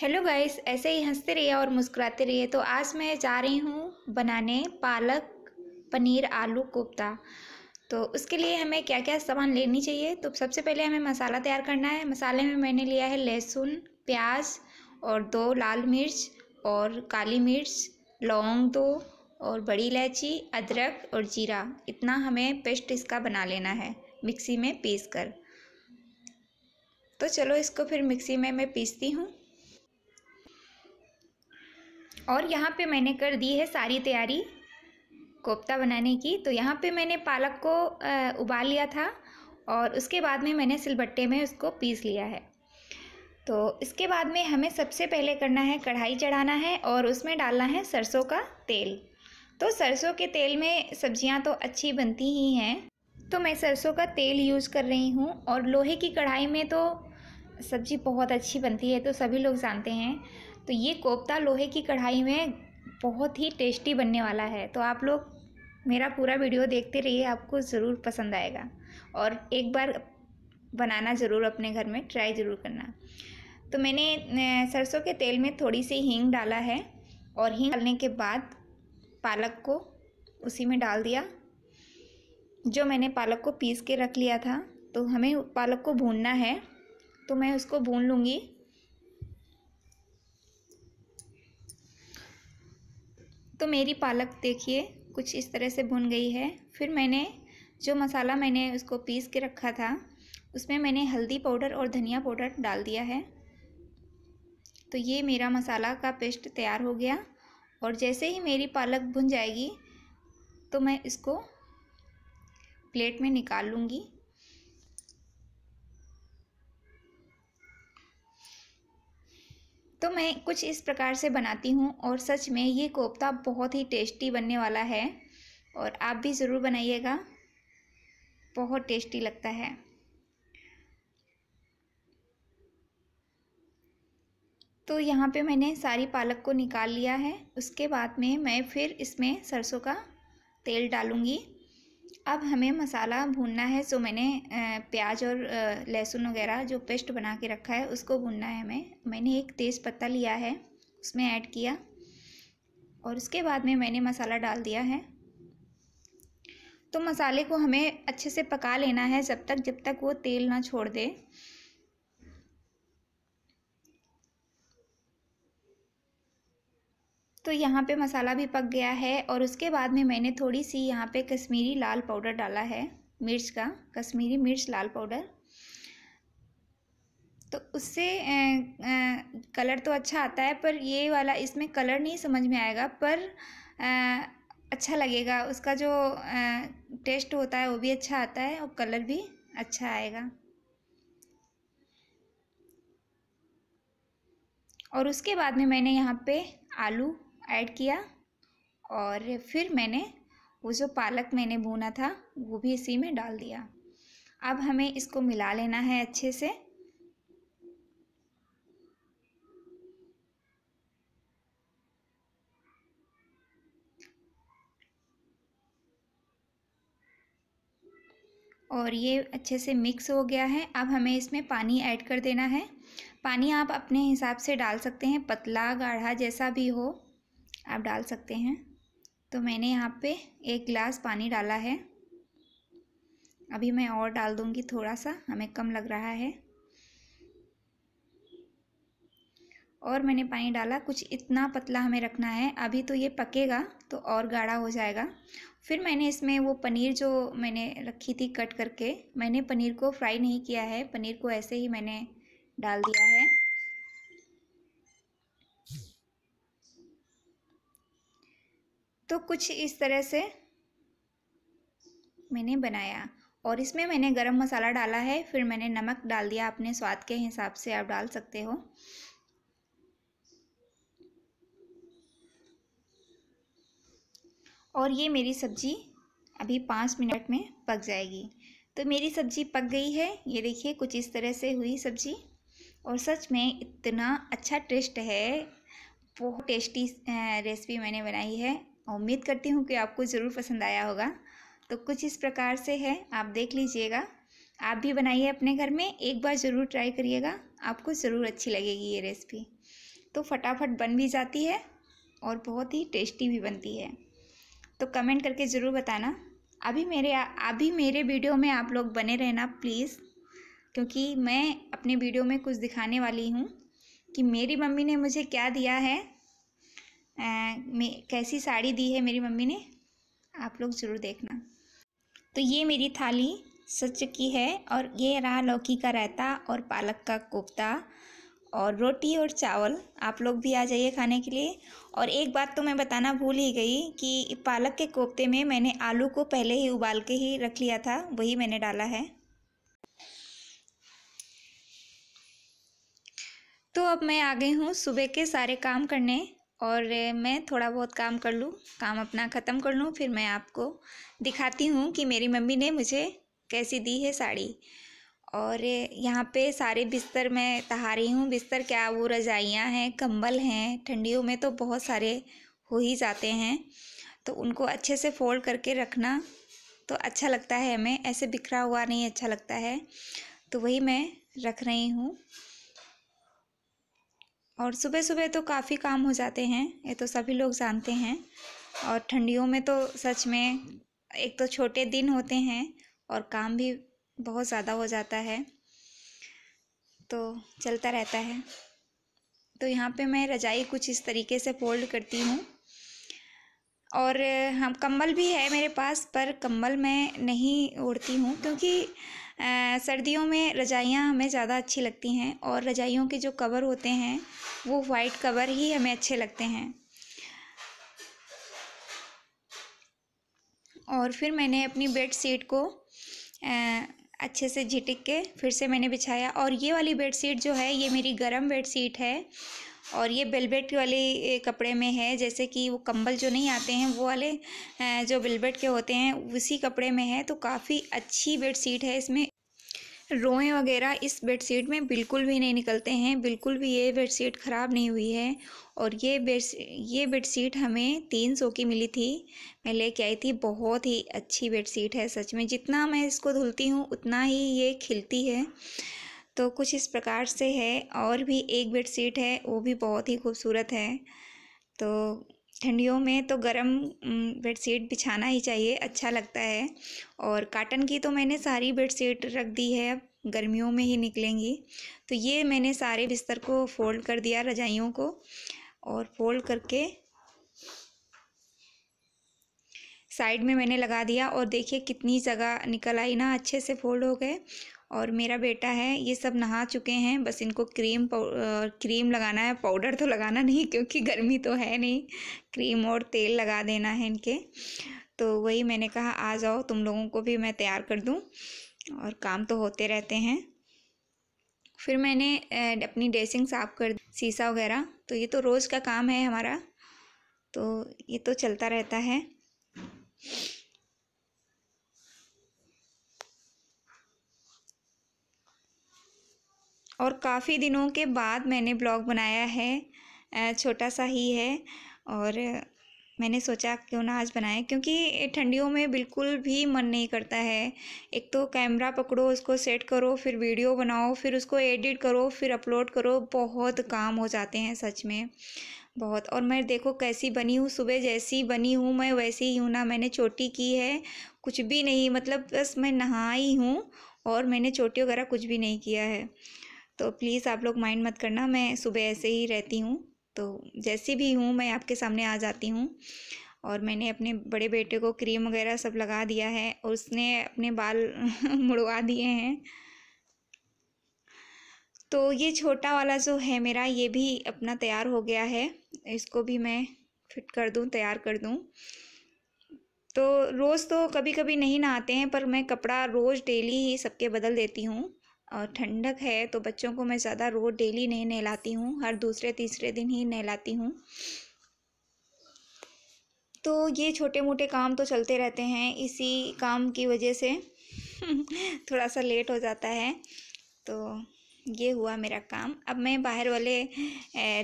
hello guys ऐसे ही हंसते रहिए और मुस्कुराते रहिए तो आज मैं जा रही हूँ बनाने पालक पनीर आलू कोफ्ता तो उसके लिए हमें क्या क्या सामान लेनी चाहिए तो सबसे पहले हमें मसाला तैयार करना है मसाले में मैंने लिया है लहसुन प्याज और दो लाल मिर्च और काली मिर्च लौंग दो और बड़ी इलायची अदरक और जीरा इतना हमें पेस्ट इसका बना लेना है मिक्सी में पीस कर तो चलो इसको फिर मिक्सी में मैं पीसती हूँ और यहाँ पे मैंने कर दी है सारी तैयारी कोफ्ता बनाने की तो यहाँ पे मैंने पालक को उबाल लिया था और उसके बाद में मैंने सिलबट्टे में उसको पीस लिया है तो इसके बाद में हमें सबसे पहले करना है कढ़ाई चढ़ाना है और उसमें डालना है सरसों का तेल तो सरसों के तेल में सब्ज़ियाँ तो अच्छी बनती ही हैं तो मैं सरसों का तेल यूज़ कर रही हूँ और लोहे की कढ़ाई में तो सब्ज़ी बहुत अच्छी बनती है तो सभी लोग जानते हैं तो ये कोफ्ता लोहे की कढ़ाई में बहुत ही टेस्टी बनने वाला है तो आप लोग मेरा पूरा वीडियो देखते रहिए आपको ज़रूर पसंद आएगा और एक बार बनाना ज़रूर अपने घर में ट्राई ज़रूर करना तो मैंने सरसों के तेल में थोड़ी सी हींग डाला है और हींग डालने के बाद पालक को उसी में डाल दिया जो मैंने पालक को पीस के रख लिया था तो हमें पालक को भूनना है तो मैं उसको भून लूँगी तो मेरी पालक देखिए कुछ इस तरह से भुन गई है फिर मैंने जो मसाला मैंने उसको पीस के रखा था उसमें मैंने हल्दी पाउडर और धनिया पाउडर डाल दिया है तो ये मेरा मसाला का पेस्ट तैयार हो गया और जैसे ही मेरी पालक भुन जाएगी तो मैं इसको प्लेट में निकाल लूँगी तो मैं कुछ इस प्रकार से बनाती हूँ और सच में ये कोफ्ता बहुत ही टेस्टी बनने वाला है और आप भी ज़रूर बनाइएगा बहुत टेस्टी लगता है तो यहाँ पे मैंने सारी पालक को निकाल लिया है उसके बाद में मैं फिर इसमें सरसों का तेल डालूँगी अब हमें मसाला भूनना है सो मैंने प्याज और लहसुन वगैरह जो पेस्ट बना के रखा है उसको भूनना है हमें मैंने एक तेज़ पत्ता लिया है उसमें ऐड किया और उसके बाद में मैंने मसाला डाल दिया है तो मसाले को हमें अच्छे से पका लेना है जब तक जब तक वो तेल ना छोड़ दे तो यहाँ पे मसाला भी पक गया है और उसके बाद में मैंने थोड़ी सी यहाँ पे कश्मीरी लाल पाउडर डाला है मिर्च का कश्मीरी मिर्च लाल पाउडर तो उससे कलर तो अच्छा आता है पर ये वाला इसमें कलर नहीं समझ में आएगा पर आ, अच्छा लगेगा उसका जो आ, टेस्ट होता है वो भी अच्छा आता है और कलर भी अच्छा आएगा और उसके बाद में मैंने यहाँ पे आलू ऐड किया और फिर मैंने वो जो पालक मैंने भूना था वो भी इसी में डाल दिया अब हमें इसको मिला लेना है अच्छे से और ये अच्छे से मिक्स हो गया है अब हमें इसमें पानी ऐड कर देना है पानी आप अपने हिसाब से डाल सकते हैं पतला गाढ़ा जैसा भी हो आप डाल सकते हैं तो मैंने यहाँ पे एक गिलास पानी डाला है अभी मैं और डाल दूँगी थोड़ा सा हमें कम लग रहा है और मैंने पानी डाला कुछ इतना पतला हमें रखना है अभी तो ये पकेगा तो और गाढ़ा हो जाएगा फिर मैंने इसमें वो पनीर जो मैंने रखी थी कट करके मैंने पनीर को फ्राई नहीं किया है पनीर को ऐसे ही मैंने डाल दिया है तो कुछ इस तरह से मैंने बनाया और इसमें मैंने गरम मसाला डाला है फिर मैंने नमक डाल दिया अपने स्वाद के हिसाब से आप डाल सकते हो और ये मेरी सब्ज़ी अभी पाँच मिनट में पक जाएगी तो मेरी सब्ज़ी पक गई है ये देखिए कुछ इस तरह से हुई सब्ज़ी और सच में इतना अच्छा टेस्ट है बहुत टेस्टी रेसिपी मैंने बनाई है उम्मीद करती हूँ कि आपको ज़रूर पसंद आया होगा तो कुछ इस प्रकार से है आप देख लीजिएगा आप भी बनाइए अपने घर में एक बार ज़रूर ट्राई करिएगा आपको ज़रूर अच्छी लगेगी ये रेसिपी तो फटाफट बन भी जाती है और बहुत ही टेस्टी भी बनती है तो कमेंट करके ज़रूर बताना अभी मेरे अभी मेरे वीडियो में आप लोग बने रहना प्लीज़ क्योंकि मैं अपने वीडियो में कुछ दिखाने वाली हूँ कि मेरी मम्मी ने मुझे क्या दिया है कैसी साड़ी दी है मेरी मम्मी ने आप लोग ज़रूर देखना तो ये मेरी थाली सच की है और ये रहा लौकी का रायता और पालक का कोफ्ता और रोटी और चावल आप लोग भी आ जाइए खाने के लिए और एक बात तो मैं बताना भूल ही गई कि पालक के कोफ्ते में मैंने आलू को पहले ही उबाल के ही रख लिया था वही मैंने डाला है तो अब मैं आ गई हूँ सुबह के सारे काम करने और मैं थोड़ा बहुत काम कर लूँ काम अपना ख़त्म कर लूँ फिर मैं आपको दिखाती हूँ कि मेरी मम्मी ने मुझे कैसी दी है साड़ी और यहाँ पे सारे बिस्तर मैं तहा रही हूँ बिस्तर क्या वो रजाइयाँ हैं कंबल हैं ठंडियों में तो बहुत सारे हो ही जाते हैं तो उनको अच्छे से फोल्ड करके रखना तो अच्छा लगता है हमें ऐसे बिखरा हुआ नहीं अच्छा लगता है तो वही मैं रख रही हूँ और सुबह सुबह तो काफ़ी काम हो जाते हैं ये तो सभी लोग जानते हैं और ठंडियों में तो सच में एक तो छोटे दिन होते हैं और काम भी बहुत ज़्यादा हो जाता है तो चलता रहता है तो यहाँ पे मैं रजाई कुछ इस तरीके से फोल्ड करती हूँ और हम कम्बल भी है मेरे पास पर कम्बल मैं नहीं ओढ़ती हूँ क्योंकि सर्दियों में रज़ाइयाँ हमें ज़्यादा अच्छी लगती हैं और रज़ाइयों के जो कवर होते हैं वो वाइट कवर ही हमें अच्छे लगते हैं और फिर मैंने अपनी बेड शीट को अच्छे से झिटिक के फिर से मैंने बिछाया और ये वाली बेड शीट जो है ये मेरी गर्म बेड शीट है और ये बेलबेट वाले कपड़े में है जैसे कि वो कंबल जो नहीं आते हैं वो वाले जो बेलबेट के होते हैं उसी कपड़े में है तो काफ़ी अच्छी बेड शीट है इसमें रोएँ वगैरह इस बेड शीट में बिल्कुल भी नहीं निकलते हैं बिल्कुल भी ये बेड शीट ख़राब नहीं हुई है और ये बेड ये बेड शीट हमें तीन सौ की मिली थी मैं लेके आई थी बहुत ही अच्छी बेड शीट है सच में जितना मैं इसको धुलती हूँ उतना ही ये खिलती है तो कुछ इस प्रकार से है और भी एक बेड शीट है वो भी बहुत ही खूबसूरत है तो ठंडियों में तो गर्म शीट बिछाना ही चाहिए अच्छा लगता है और काटन की तो मैंने सारी बेड शीट रख दी है अब गर्मियों में ही निकलेंगी तो ये मैंने सारे बिस्तर को फोल्ड कर दिया रजाइयों को और फोल्ड करके साइड में मैंने लगा दिया और देखिए कितनी जगह निकल आई ना अच्छे से फोल्ड हो गए और मेरा बेटा है ये सब नहा चुके हैं बस इनको क्रीम क्रीम लगाना है पाउडर तो लगाना नहीं क्योंकि गर्मी तो है नहीं क्रीम और तेल लगा देना है इनके तो वही मैंने कहा आ जाओ तुम लोगों को भी मैं तैयार कर दूँ और काम तो होते रहते हैं फिर मैंने अपनी ड्रेसिंग साफ कर शीशा वगैरह तो ये तो रोज़ का काम है हमारा तो ये तो चलता रहता है और काफ़ी दिनों के बाद मैंने ब्लॉग बनाया है छोटा सा ही है और मैंने सोचा क्यों ना आज बनाएं क्योंकि ठंडियों में बिल्कुल भी मन नहीं करता है एक तो कैमरा पकड़ो उसको सेट करो फिर वीडियो बनाओ फिर उसको एडिट करो फिर अपलोड करो बहुत काम हो जाते हैं सच में बहुत और मैं देखो कैसी बनी हूँ सुबह जैसी बनी हूँ मैं वैसी ही हूँ ना मैंने चोटी की है कुछ भी नहीं मतलब बस मैं नहाई हूँ और मैंने चोटी वगैरह कुछ भी नहीं किया है तो प्लीज़ आप लोग माइंड मत करना मैं सुबह ऐसे ही रहती हूँ तो जैसी भी हूँ मैं आपके सामने आ जाती हूँ और मैंने अपने बड़े बेटे को क्रीम वगैरह सब लगा दिया है और उसने अपने बाल मुड़वा दिए हैं तो ये छोटा वाला जो है मेरा ये भी अपना तैयार हो गया है इसको भी मैं फिट कर दूँ तैयार कर दूँ तो रोज़ तो कभी कभी नहीं नहाते हैं पर मैं कपड़ा रोज़ डेली ही सबके बदल देती हूँ और ठंडक है तो बच्चों को मैं ज़्यादा रोज़ डेली नहीं नहलाती हूँ हर दूसरे तीसरे दिन ही नहलाती हूँ तो ये छोटे मोटे काम तो चलते रहते हैं इसी काम की वजह से थोड़ा सा लेट हो जाता है तो ये हुआ मेरा काम अब मैं बाहर वाले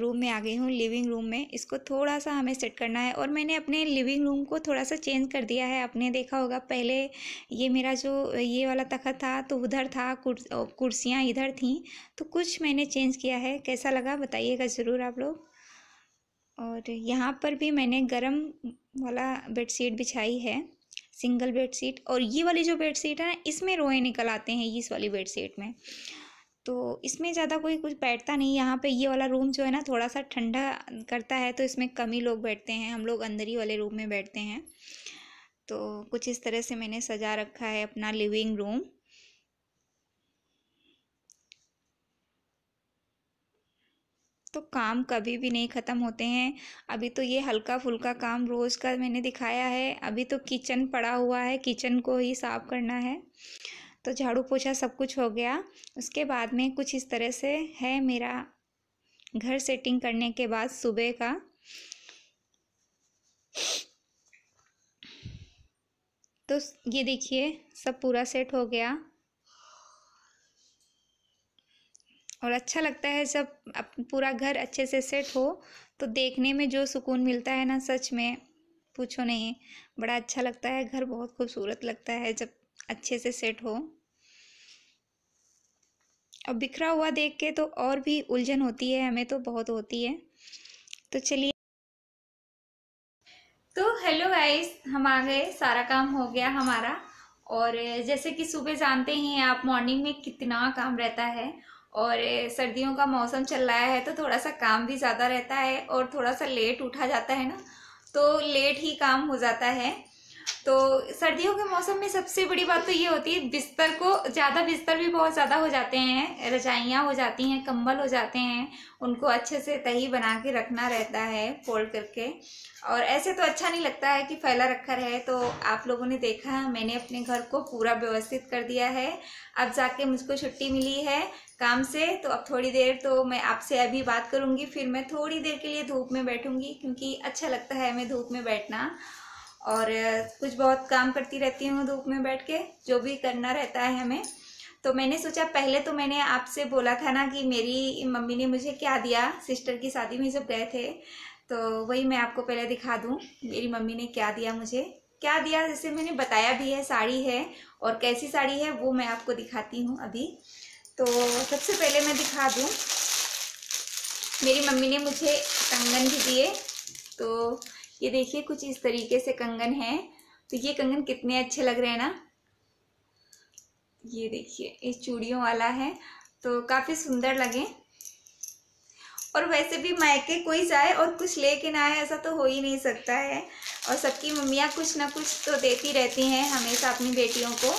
रूम में आ गई हूँ लिविंग रूम में इसको थोड़ा सा हमें सेट करना है और मैंने अपने लिविंग रूम को थोड़ा सा चेंज कर दिया है आपने देखा होगा पहले ये मेरा जो ये वाला तखत था तो उधर था कुर्सियाँ इधर थीं तो कुछ मैंने चेंज किया है कैसा लगा बताइएगा ज़रूर आप लोग और यहाँ पर भी मैंने गरम वाला बेडशीट बिछाई है सिंगल बेडशीट और ये वाली जो बेडशीट है ना इसमें रोए निकल आते हैं इस वाली बेडशीट में तो इसमें ज़्यादा कोई कुछ बैठता नहीं यहाँ पे ये वाला रूम जो है ना थोड़ा सा ठंडा करता है तो इसमें कम ही लोग बैठते हैं हम लोग अंदर ही वाले रूम में बैठते हैं तो कुछ इस तरह से मैंने सजा रखा है अपना लिविंग रूम तो काम कभी भी नहीं ख़त्म होते हैं अभी तो ये हल्का फुल्का काम रोज़ का मैंने दिखाया है अभी तो किचन पड़ा हुआ है किचन को ही साफ़ करना है तो झाड़ू पोछा सब कुछ हो गया उसके बाद में कुछ इस तरह से है मेरा घर सेटिंग करने के बाद सुबह का तो ये देखिए सब पूरा सेट हो गया और अच्छा लगता है जब पूरा घर अच्छे से सेट हो तो देखने में जो सुकून मिलता है ना सच में पूछो नहीं बड़ा अच्छा लगता है घर बहुत खूबसूरत लगता है जब अच्छे से सेट हो अब बिखरा हुआ देख के तो और भी उलझन होती है हमें तो बहुत होती है तो चलिए तो हेलो गाइस हम आ गए सारा काम हो गया हमारा और जैसे कि सुबह जानते ही हैं आप मॉर्निंग में कितना काम रहता है और सर्दियों का मौसम चल रहा है तो थोड़ा सा काम भी ज़्यादा रहता है और थोड़ा सा लेट उठा जाता है ना तो लेट ही काम हो जाता है तो सर्दियों के मौसम में सबसे बड़ी बात तो ये होती है बिस्तर को ज़्यादा बिस्तर भी बहुत ज़्यादा हो जाते हैं रजाइयाँ हो जाती हैं कंबल हो जाते हैं उनको अच्छे से तही बना के रखना रहता है फोल्ड करके और ऐसे तो अच्छा नहीं लगता है कि फैला रखा रहे तो आप लोगों ने देखा मैंने अपने घर को पूरा व्यवस्थित कर दिया है अब जाके मुझको छुट्टी मिली है काम से तो अब थोड़ी देर तो मैं आपसे अभी बात करूँगी फिर मैं थोड़ी देर के लिए धूप में बैठूँगी क्योंकि अच्छा लगता है हमें धूप में बैठना और कुछ बहुत काम करती रहती हूँ धूप में बैठ के जो भी करना रहता है हमें तो मैंने सोचा पहले तो मैंने आपसे बोला था ना कि मेरी मम्मी ने मुझे क्या दिया सिस्टर की शादी में जब गए थे तो वही मैं आपको पहले दिखा दूँ मेरी मम्मी ने क्या दिया मुझे क्या दिया जैसे मैंने बताया भी है साड़ी है और कैसी साड़ी है वो मैं आपको दिखाती हूँ अभी तो सबसे पहले मैं दिखा दूँ मेरी मम्मी ने मुझे कंगन भी दिए तो ये देखिए कुछ इस तरीके से कंगन है तो ये कंगन कितने अच्छे लग रहे हैं ना ये देखिए इस चूड़ियों वाला है तो काफ़ी सुंदर लगे और वैसे भी मायके कोई जाए और कुछ लेके ना आए ऐसा तो हो ही नहीं सकता है और सबकी मम्मियाँ कुछ ना कुछ तो देती रहती हैं हमेशा अपनी बेटियों को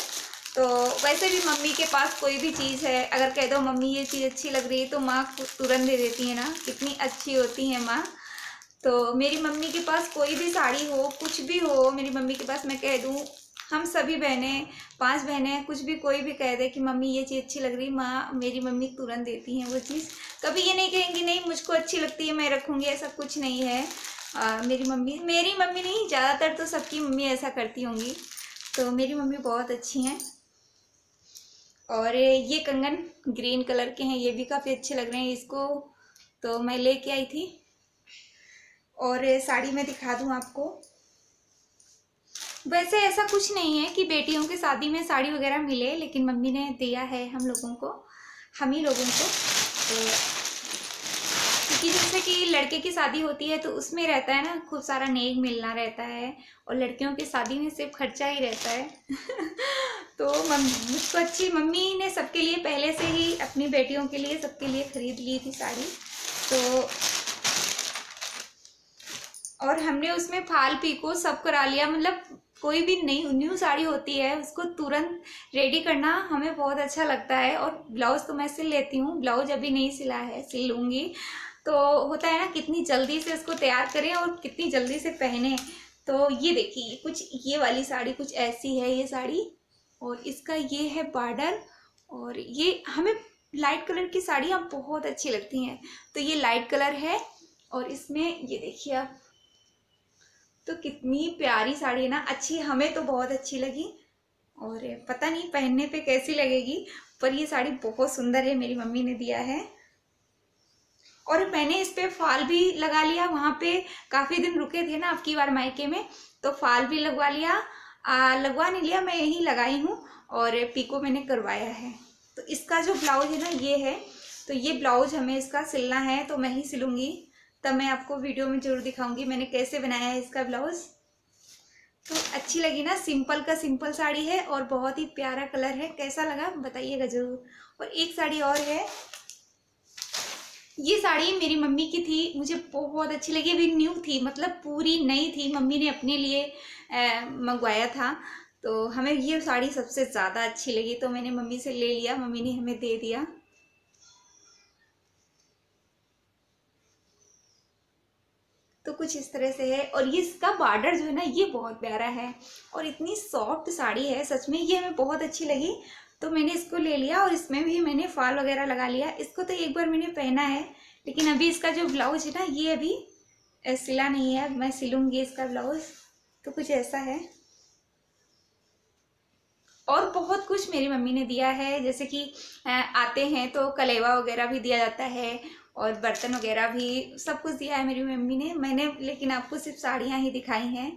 तो वैसे भी मम्मी के पास कोई भी चीज़ है अगर कह दो मम्मी ये चीज़ अच्छी लग रही है तो माँ तुरंत दे देती है ना कितनी अच्छी होती है माँ तो मेरी मम्मी के पास कोई भी साड़ी हो कुछ भी हो मेरी मम्मी के पास मैं कह दूँ हम सभी बहनें पांच बहनें कुछ भी कोई भी कह दे कि मम्मी ये चीज़ अच्छी लग रही माँ मेरी मम्मी तुरंत देती हैं वो चीज़ कभी ये नहीं कहेंगी नहीं मुझको अच्छी लगती है मैं रखूँगी ऐसा कुछ नहीं है आ, मेरी मम्मी मेरी मम्मी नहीं ज़्यादातर तो सबकी मम्मी ऐसा करती होंगी तो मेरी मम्मी बहुत अच्छी हैं और ये कंगन ग्रीन कलर के हैं ये भी काफ़ी अच्छे लग रहे हैं इसको तो मैं लेके आई थी और साड़ी में दिखा दूँ आपको वैसे ऐसा कुछ नहीं है कि बेटियों की शादी में साड़ी वगैरह मिले लेकिन मम्मी ने दिया है हम लोगों को हम ही लोगों को तो क्योंकि जैसे कि लड़के की शादी होती है तो उसमें रहता है ना खूब सारा नेक मिलना रहता है और लड़कियों की शादी में सिर्फ खर्चा ही रहता है तो मुझको अच्छी मम्मी ने सबके लिए पहले से ही अपनी बेटियों के लिए सबके लिए ख़रीद ली थी साड़ी तो और हमने उसमें फाल पीको सब करा लिया मतलब कोई भी नई न्यू साड़ी होती है उसको तुरंत रेडी करना हमें बहुत अच्छा लगता है और ब्लाउज़ तो मैं सिल लेती हूँ ब्लाउज अभी नहीं सिला है सिल लूँगी तो होता है ना कितनी जल्दी से उसको तैयार करें और कितनी जल्दी से पहने तो ये देखिए कुछ ये वाली साड़ी कुछ ऐसी है ये साड़ी और इसका ये है बॉर्डर और ये हमें लाइट कलर की साड़ियाँ बहुत अच्छी लगती हैं तो ये लाइट कलर है और इसमें ये देखिए आप तो कितनी प्यारी साड़ी है ना अच्छी हमें तो बहुत अच्छी लगी और पता नहीं पहनने पे कैसी लगेगी पर ये साड़ी बहुत सुंदर है मेरी मम्मी ने दिया है और मैंने इस पर फाल भी लगा लिया वहाँ पे काफ़ी दिन रुके थे ना अब की बार मायके में तो फाल भी लगवा लिया आ, लगवा नहीं लिया मैं यही लगाई हूँ और पीको मैंने करवाया है तो इसका जो ब्लाउज है ना ये है तो ये ब्लाउज हमें इसका सिलना है तो मैं ही सिलूँगी तब मैं आपको वीडियो में ज़रूर दिखाऊंगी मैंने कैसे बनाया है इसका ब्लाउज़ तो अच्छी लगी ना सिंपल का सिंपल साड़ी है और बहुत ही प्यारा कलर है कैसा लगा बताइएगा ज़रूर और एक साड़ी और है ये साड़ी मेरी मम्मी की थी मुझे बहुत अच्छी लगी अभी न्यू थी मतलब पूरी नई थी मम्मी ने अपने लिए मंगवाया था तो हमें ये साड़ी सबसे ज़्यादा अच्छी लगी तो मैंने मम्मी से ले लिया मम्मी ने हमें दे दिया कुछ इस तरह से है और ये इसका बॉर्डर जो है ना ये बहुत प्यारा है और इतनी सॉफ्ट साड़ी है सच में ये हमें बहुत अच्छी लगी तो मैंने इसको ले लिया और इसमें भी मैंने फॉल वगैरह लगा लिया इसको तो एक बार मैंने पहना है लेकिन अभी इसका जो ब्लाउज है ना ये अभी सिला नहीं है मैं सिलूँगी इसका ब्लाउज तो कुछ ऐसा है और बहुत कुछ मेरी मम्मी ने दिया है जैसे कि आते हैं तो कलेवा वगैरह भी दिया जाता है और बर्तन वगैरह भी सब कुछ दिया है मेरी मम्मी ने मैंने लेकिन आपको सिर्फ साड़ियाँ ही दिखाई हैं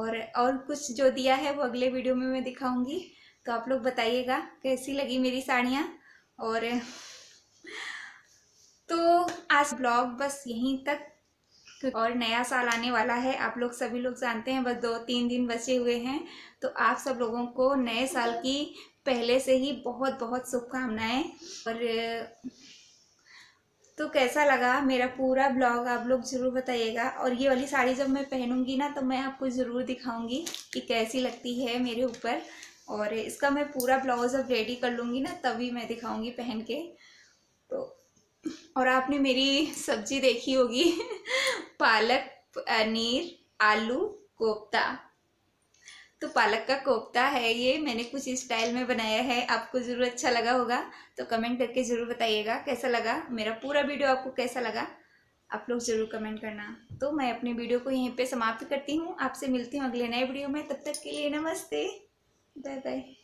और और कुछ जो दिया है वो अगले वीडियो में मैं दिखाऊंगी तो आप लोग बताइएगा कैसी लगी मेरी साड़ियाँ और तो आज ब्लॉग बस यहीं तक और नया साल आने वाला है आप लोग सभी लोग जानते हैं बस दो तीन दिन बचे हुए हैं तो आप सब लोगों को नए साल की पहले से ही बहुत बहुत शुभकामनाएँ और तो कैसा लगा मेरा पूरा ब्लॉग आप लोग ज़रूर बताइएगा और ये वाली साड़ी जब मैं पहनूंगी ना तो मैं आपको ज़रूर दिखाऊंगी कि कैसी लगती है मेरे ऊपर और इसका मैं पूरा ब्लाउज अब रेडी कर लूँगी ना तभी मैं दिखाऊँगी पहन के तो और आपने मेरी सब्जी देखी होगी पालक पनीर आलू कोफ्ता तो पालक का कोफ्ता है ये मैंने कुछ स्टाइल में बनाया है आपको ज़रूर अच्छा लगा होगा तो कमेंट करके ज़रूर बताइएगा कैसा लगा मेरा पूरा वीडियो आपको कैसा लगा आप लोग ज़रूर कमेंट करना तो मैं अपने वीडियो को यहीं पे समाप्त करती हूँ आपसे मिलती हूँ अगले नए वीडियो में तब तक के लिए नमस्ते बाय बाय